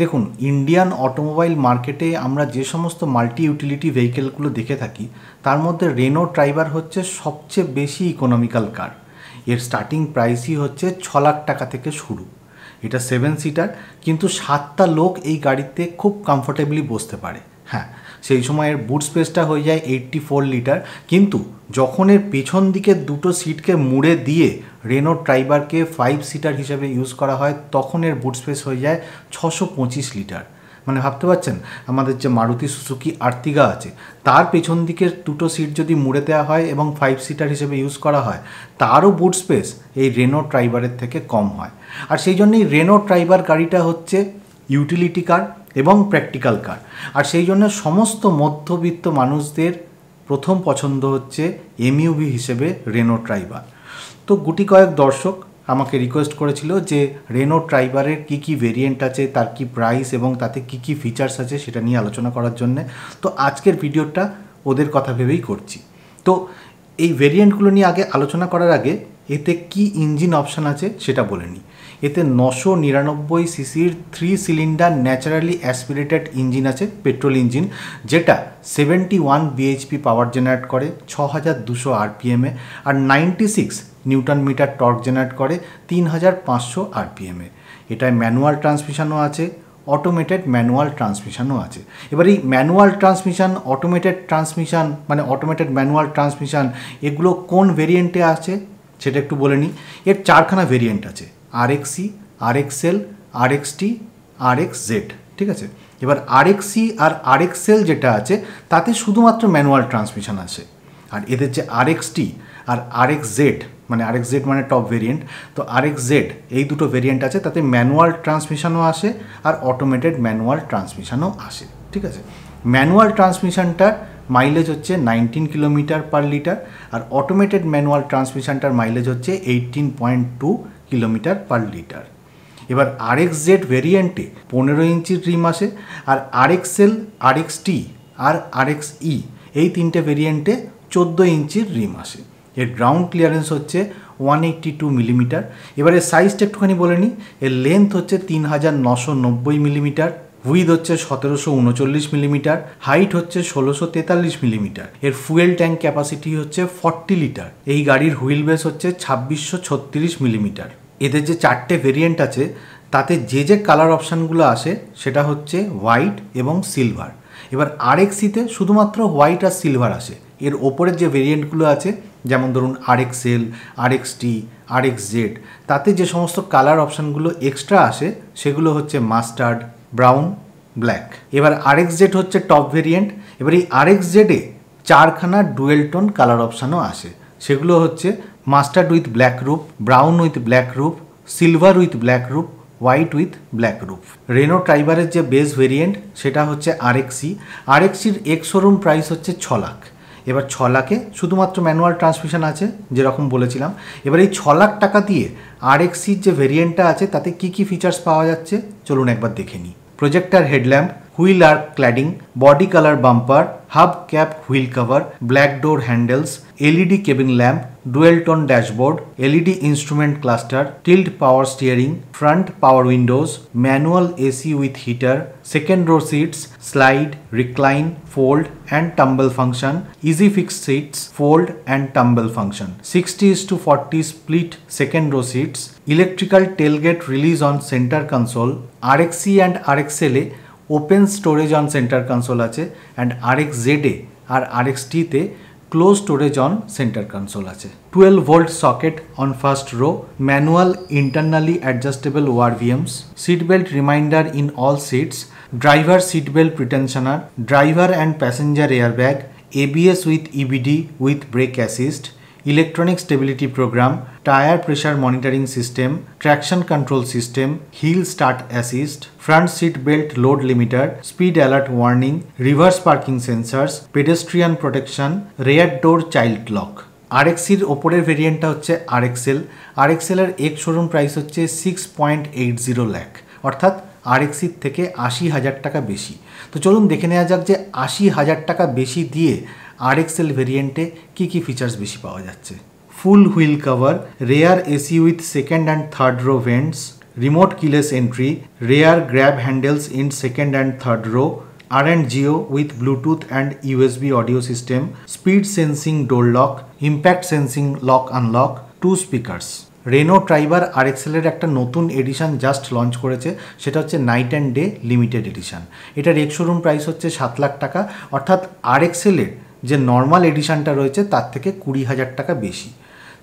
দেখুন Indian automobile মার্কেটে আমরা যে সমস্ত মাল্টি ইউটিলিটি ভেহিকেলগুলো দেখে থাকি তার মধ্যে রেনো ট্রাইবার হচ্ছে সবচেয়ে বেশি ইকোনমিক্যাল কার এর স্টার্টিং প্রাইসই হচ্ছে ছ লাখ টাকা থেকে শুরু এটা সেভেন সিটার কিন্তু সাতটা লোক এই গাড়িতে খুব কমফোর্টেবলি বসতে পারে হ্যাঁ সেই সময়ের বুট স্পেসটা হয়ে যায় এইট্টি ফোর লিটার কিন্তু যখন এর পেছন দিকের দুটো সিটকে মুড়ে দিয়ে রেনো ট্রাইবারকে ফাইভ সিটার হিসেবে ইউজ করা হয় তখন এর বুট স্পেস হয়ে যায় ছশো পঁচিশ লিটার মানে ভাবতে পারছেন আমাদের যে মারুতি সুজুকি আর্তিগা আছে তার পেছন দিকের দুটো সিট যদি মুড়ে দেওয়া হয় এবং ফাইভ সিটার হিসেবে ইউজ করা হয় তারও বুট স্পেস এই রেনো ট্রাইবারের থেকে কম হয় আর সেই জন্যই রেনো ট্রাইবার গাড়িটা হচ্ছে ইউটিলিটি কার এবং প্র্যাকটিক্যাল কার আর সেই জন্য সমস্ত মধ্যবিত্ত মানুষদের প্রথম পছন্দ হচ্ছে এমইউভি হিসেবে রেনো ট্রাইবার তো গুটি কয়েক দর্শক আমাকে রিকোয়েস্ট করেছিল যে রেনো ট্রাইবারের কী কী ভেরিয়েন্ট আছে তার কি প্রাইস এবং তাতে কি কি ফিচার্স আছে সেটা নিয়ে আলোচনা করার জন্যে তো আজকের ভিডিওটা ওদের কথা ভেবেই করছি তো এই ভেরিয়েন্টগুলো নিয়ে আগে আলোচনা করার আগে এতে কি ইঞ্জিন অপশান আছে সেটা বলে নিই এতে নশো নিরানব্বই সিসির three cylinder naturally aspirated engine আছে পেট্রোল ইঞ্জিন যেটা seventy one BHP power generate করে ছ হাজার দুশো আরপিএমে আর ninety six newton metre torque generate করে তিন হাজার পাঁচশো আরপিএমে এটায় ম্যানুয়াল ট্রান্সমিশনও আছে অটোমেটেড ম্যানুয়াল ট্রান্সমিশনও আছে এবার এই ম্যানুয়াল ট্রান্সমিশন অটোমেটেড ট্রান্সমিশন মানে অটোমেটেড ম্যানুয়াল ট্রান্সমিশন এগুলো কোন ভেরিয়েন্টে আছে সেটা একটু বলে নিই এর চারখানা ভেরিয়েন্ট আছে আরএক্সি আর এক্স জেড ঠিক আছে এবার আরএক্সি আর আরএক্সএল যেটা আছে তাতে শুধুমাত্র ম্যানুয়াল ট্রান্সমিশন আছে আর এদের যে আরএক্সটি আর জেড মানে এক্স জেড মানে টপ ভেরিয়েন্ট তো এক্স জেড এই দুটো ভেরিয়েন্ট আছে তাতে ম্যানুয়াল ট্রান্সমিশনও আসে আর অটোমেটেড ম্যানুয়াল ট্রান্সমিশনও আসে ঠিক আছে ম্যানুয়াল ট্রান্সমিশনটার মাইলেজ হচ্ছে নাইনটিন কিলোমিটার পার লিটার আর অটোমেটেড ম্যানুয়াল ট্রান্সমিশনটার মাইলেজ হচ্ছে eighteen point two kilometre per litre এবার আরএক্স জেড ভেরিয়েন্টে পনেরো ইঞ্চির রিম আসে আর আর আরএক্স টি আর আরএক্স ই এই তিনটে ভেরিয়েন্টে চোদ্দো ইঞ্চির রিম আসে এর গ্রাউন্ড ক্লিয়ারেন্স হচ্ছে ওয়ান এইট্টি টু মিলিমিটার এবার এর সাইজটা একটুখানি বলে নিই এর লেন্থ হচ্ছে তিন হাজার নশো নব্বই মিলিমিটার হুইথ হচ্ছে সতেরোশো উনচল্লিশ মিলিমিটার হাইট হচ্ছে ষোলোশো তেতাল্লিশ মিলিমিটার এর ফুয়েল ট্যাঙ্ক ক্যাপাসিটি হচ্ছে ফর্টি লিটার এই গাড়ির হুইল বেস হচ্ছে ছাব্বিশশো ছত্রিশ মিলিমিটার এদের যে চারটে ভেরিয়েন্ট আছে তাতে যে যে কালার অপশানগুলো আসে সেটা হচ্ছে হোয়াইট এবং সিলভার এবার আরএক্সিতে শুধুমাত্র হোয়াইট আর সিলভার আসে এর ওপরের যে ভেরিয়েন্টগুলো আছে যেমন ধরুন R X L R X T R X Z তাতে যে সমস্ত কালার অপশানগুলো এক্সট্রা আসে সেগুলো হচ্ছে মাস্টার্ড ব্রাউন ব্ল্যাক এবার আর এক্স জেড হচ্ছে টপ ভেরিয়েন্ট এবার এই আর এক্স জেডে চারখানা ডুয়েল টোন কালার অপশানও আসে সেগুলো হচ্ছে mustard with black roof brown with black roof silver with black roof white with black roof Renault ট্রাইবারের যে বেস ভেরিয়েন্ট সেটা হচ্ছে আরএক্সি আরএক্সির এক্স শোরুম প্রাইস হচ্ছে ছ লাখ এবার ছ লাখে শুধুমাত্র ম্যানুয়াল ট্রান্সমিশন আছে যেরকম বলেছিলাম এবার এই ছ লাখ টাকা দিয়ে এক্সির যে ভেরিয়েন্টটা আছে তাতে কি কি ফিচার্স পাওয়া যাচ্ছে চলুন একবার দেখে নিই projector headlamp wheel arc cladding, body color bumper, hub cap wheel cover, black door handles, LED cabin lamp, dual tone dashboard, LED instrument cluster, tilt power steering, front power windows, manual AC with heater, second row seats, slide, recline, fold and tumble function, easy fix seats, fold and tumble function, 60 to 40 split second row seats, electrical tailgate release on center console, RXC and RXLA open storage on centre console আছে and RX জেডে আর RX টিতে close storage on centre console আছে twelve volt socket on first row manual internally adjustable ORVMs seat belt reminder in all seats driver seat belt pretensioner driver and passenger airbag ABS with EBD with brake assist electronic stability programme tyre pressure monitoring system traction control system hill start assist front seat belt load limiter speed alert warning reverse parking sensors pedestrian protection rear door child lock আরএক্সির ওপরের ভেরিয়েন্টটা হচ্ছে আর আরএক্সেলের ex showroom price হচ্ছে six point eight zero lakh অর্থাৎ আরএক্সির থেকে আশি হাজার টাকা বেশি তো চলুন দেখে নেওয়া যাক যে আশি হাজার টাকা বেশি দিয়ে আর এক্সেল ভেরিয়েন্টে কী কী ফিচার্স বেশি পাওয়া যাচ্ছে full wheel cover rear AC with second and third row vents remote keyless entry rear grab handles in second and third row R and Go with Bluetooth and USB audio system speed sensing door lock impact sensing lock unlock two speakers Renault Triber আর এক্সেলের একটা নতুন এডিশান just launch করেছে সেটা হচ্ছে night and day limited edition এটার showroom price হচ্ছে সাত লাখ টাকা অর্থাৎ আর এক্সেলের যে নর্মাল এডিশানটা রয়েছে তার থেকে কুড়ি হাজার টাকা বেশি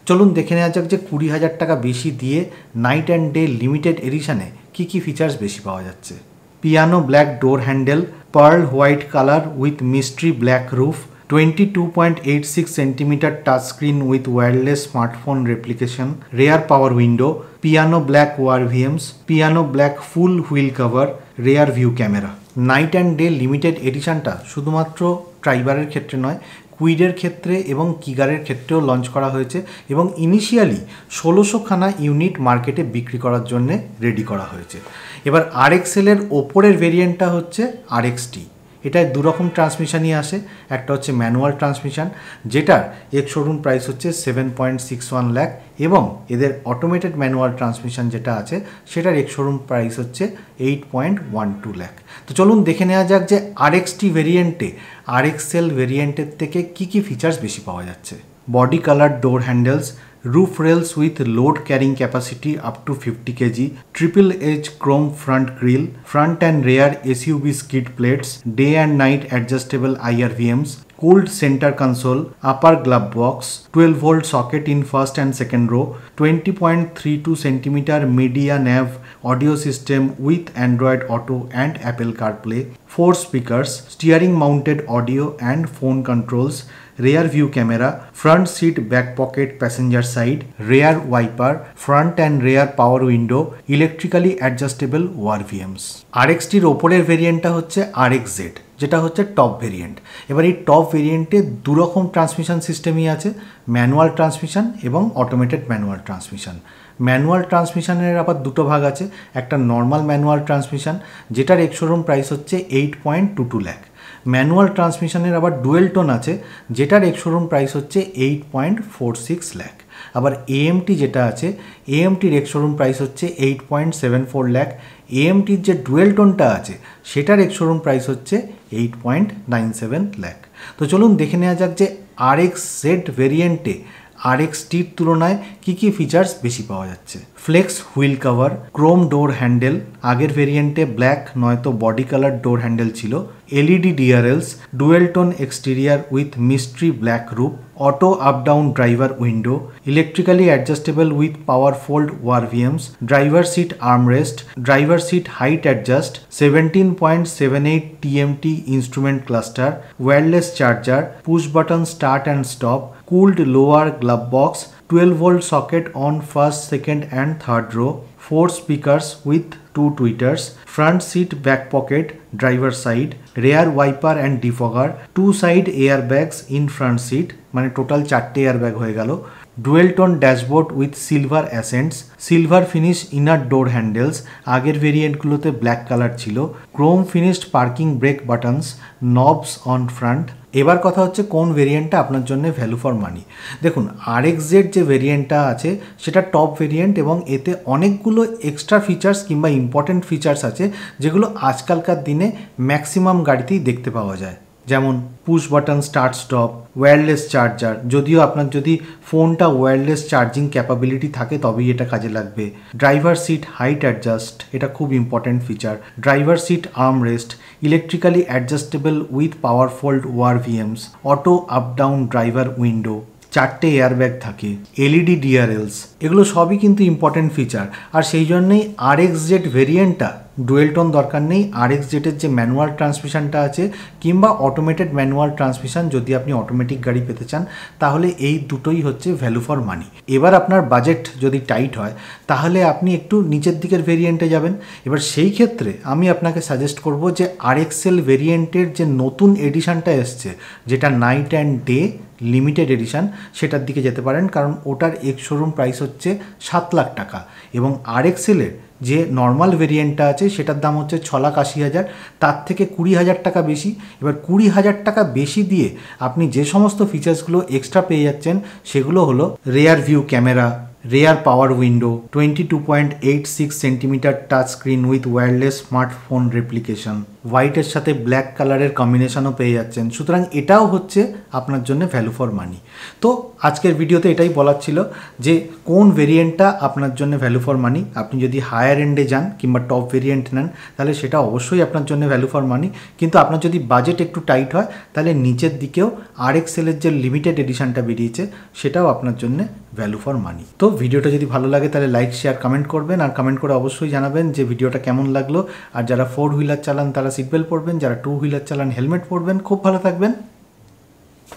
চলুন দেখে নেওয়া যাক যে কুড়ি হাজার টাকা বেশি দিয়ে নাইট অ্যান্ড ডে লিমিটেড এডিশানে কী কী ফিচার্স বেশি পাওয়া যাচ্ছে piano black door handle pearl white colour with mystery black roof twenty two point eight six centimetre touch screen with wireless smartphone replication rear power window piano black ORVMs piano black full wheel cover rear view camera night and day limited এডিশনটা শুধুমাত্র ট্রাইবারের ক্ষেত্রে নয় কুইডের ক্ষেত্রে এবং কিগারের ক্ষেত্রেও launch করা হয়েছে এবং ইনিশিয়ালি ষোলোশোখানা ইউনিট মার্কেটে বিক্রি করার জন্যে রেডি করা হয়েছে এবার আর এক্সেলের ওপরের ভেরিয়েন্টটা হচ্ছে আর এক্সটি এটায় দুরকম ট্রান্সমিশনই আসে একটা হচ্ছে ম্যানুয়াল ট্রান্সমিশন যেটার এক শোরুম প্রাইস হচ্ছে seven point six one lakh এবং এদের অটোমেটেড ম্যানুয়াল ট্রান্সমিশন যেটা আছে সেটার এক শোরুম প্রাইস হচ্ছে eight point one two lakh তো চলুন দেখে নেওয়া যাক যে আর টি ভেরিয়েন্টে আর এল ভেরিয়েন্টের থেকে কী কী ফিচার্স বেশি পাওয়া যাচ্ছে body colour door handles roof rails with load carrying capacity up to 50 kg, triple edge chrome front grille, front and rear SUV skid plates, day and night adjustable IRVMs, cooled center console, upper glove box, 12 volt socket in first and second row, 20.32 cm media nav audio system with Android Auto and Apple CarPlay, 4 speakers, steering mounted audio and phone controls, rear view camera front seat back pocket passenger side rear wiper front and rear power window electrically adjustable ORVMs এক্সটির ওপরের ভেরিয়েন্টটা হচ্ছে RX Z যেটা হচ্ছে top variant এবার এই top ভেরিয়েন্টে দুরকম transmission সিস্টেমই আছে ম্যানুয়াল ট্রান্সমিশন এবং অটোমেটেড ম্যানুয়াল ট্রান্সমিশন ম্যানুয়াল ট্রান্সমিশনের আবার দুটো ভাগ আছে একটা নর্মাল ম্যানুয়াল ট্রান্সমিশন যেটার এক্সোরুম প্রাইস হচ্ছে eight point two two lakh manual ট্রান্সমিশনের আবার ডুয়েল টোন আছে যেটার এক্সোরুম প্রাইস হচ্ছে eight point four six lakh আবার এএমটি যেটা আছে এএমটির এক্সোরুম প্রাইস হচ্ছে eight point seven four lakh এএমটির যে ডুয়েল টোনটা আছে সেটার এক্সোরুম প্রাইস হচ্ছে eight point nine seven lack তো চলুন দেখে নেওয়া যাক যে আর এক্স সেট ভেরিয়েন্টে আর টির তুলনায় কী কী ফিচার্স বেশি পাওয়া যাচ্ছে flex wheel cover chrome door handle আগের ভেরিয়েন্টে ব্ল্যাক নয়তো বডি কালার ডোর হ্যান্ডেল ছিল LED DRLs dual tone exterior with mystery black roof auto up down driver window electrically adjustable with power fold ORVMs driver seat armrest driver seat height adjust seventeen point seven eight TMT instrument cluster wireless charger push button start and stop cooled lower glove box, 12 volt socket on first, second and third row, 4 speakers with 2 tweeters, front seat back pocket, driver side, rear wiper and defogger, 2 side airbags in front seat, মানে total চারটে airbag হয়ে গেল dual tone dashboard with silver accents silver finish inner door handles আগের ভেরিয়েন্টগুলোতে black colour ছিল chrome finished parking brake buttons knobs on front এবার কথা হচ্ছে কোন ভেরিয়েন্টটা আপনার জন্য ভ্যালু ফর মানি দেখুন আর জেড যে ভেরিয়েন্টটা আছে সেটা টপ ভেরিয়েন্ট এবং এতে অনেকগুলো এক্সট্রা ফিচার্স কিংবা ইম্পর্ট্যান্ট ফিচার্স আছে যেগুলো আজকালকার দিনে ম্যাক্সিমাম গাড়িতেই দেখতে পাওয়া যায় যেমন push button start stop wireless charger যদিও আপনার যদি ফোনটা ওয়্যারলেস চার্জিং ক্যাপাবিলিটি থাকে তবেই এটা কাজে লাগবে ড্রাইভার সিট হাইট অ্যাডজাস্ট এটা খুব important feature driver seat arm rest electrically adjustable with power fold ORVMs auto up down driver window চারটে এয়ারব্যাগ থাকে এলইডি ডিআরএলস e এগুলো সবই কিন্তু ইম্পর্টেন্ট ফিচার আর সেই জন্যেই আর এক্স জেড ভেরিয়েন্টটা ডুয়েল টোন দরকার নেই আর এক্স জেটের যে ম্যানুয়াল ট্রান্সমিশনটা আছে কিংবা অটোমেটেড ম্যানুয়াল ট্রান্সমিশন যদি আপনি অটোমেটিক গাড়ি পেতে চান তাহলে এই দুটোই হচ্ছে ভ্যালু ফর মানি এবার আপনার বাজেট যদি টাইট হয় তাহলে আপনি একটু নিচের দিকের ভেরিয়েন্টে যাবেন এবার সেই ক্ষেত্রে আমি আপনাকে সাজেস্ট করব যে আর এক্সেল ভেরিয়েন্টের যে নতুন এডিশানটা এসছে যেটা night and day limited edition সেটার দিকে যেতে পারেন কারণ ওটার এক শোরুম প্রাইস হচ্ছে সাত লাখ টাকা এবং আর এক্সেলের যে নর্মাল ভেরিয়েন্টটা আছে সেটার দাম হচ্ছে ছ লাখ আশি হাজার তার থেকে কুড়ি হাজার টাকা বেশি এবার কুড়ি হাজার টাকা বেশি দিয়ে আপনি যে সমস্ত ফিচার্সগুলো এক্সট্রা পেয়ে যাচ্ছেন সেগুলো হলো rear view camera rear power window twenty two point eight six centimetre touch screen with wireless smartphone replication হোয়াইটের সাথে ব্ল্যাক কালারের কম্বিনেশানও পেয়ে যাচ্ছেন সুতরাং এটাও হচ্ছে আপনার জন্য ভ্যালু ফর মানি তো আজকের ভিডিওতে এটাই বলার ছিল যে কোন ভেরিয়েন্টটা আপনার জন্য ভ্যালু ফর মানি আপনি যদি হায়ার এন্ডে যান কিংবা টপ ভেরিয়েন্ট নেন তাহলে সেটা অবশ্যই আপনার জন্য ভ্যালু ফর মানি কিন্তু আপনার যদি বাজেট একটু টাইট হয় তাহলে নিচের দিকেও আর এক্সেলের যে লিমিটেড এডিশানটা বেরিয়েছে সেটাও আপনার জন্য ভ্যালু ফর মানি তো ভিডিওটা যদি ভালো লাগে তাহলে লাইক শেয়ার কমেন্ট করবেন আর কমেন্ট করে অবশ্যই জানাবেন যে ভিডিওটা কেমন লাগলো আর যারা ফোর হুইলার চালান তারা যারা সিটবেল্ট পরবেন যারা টু হুইলার চালান হেলমেট পরবেন খুব ভালো থাকবেন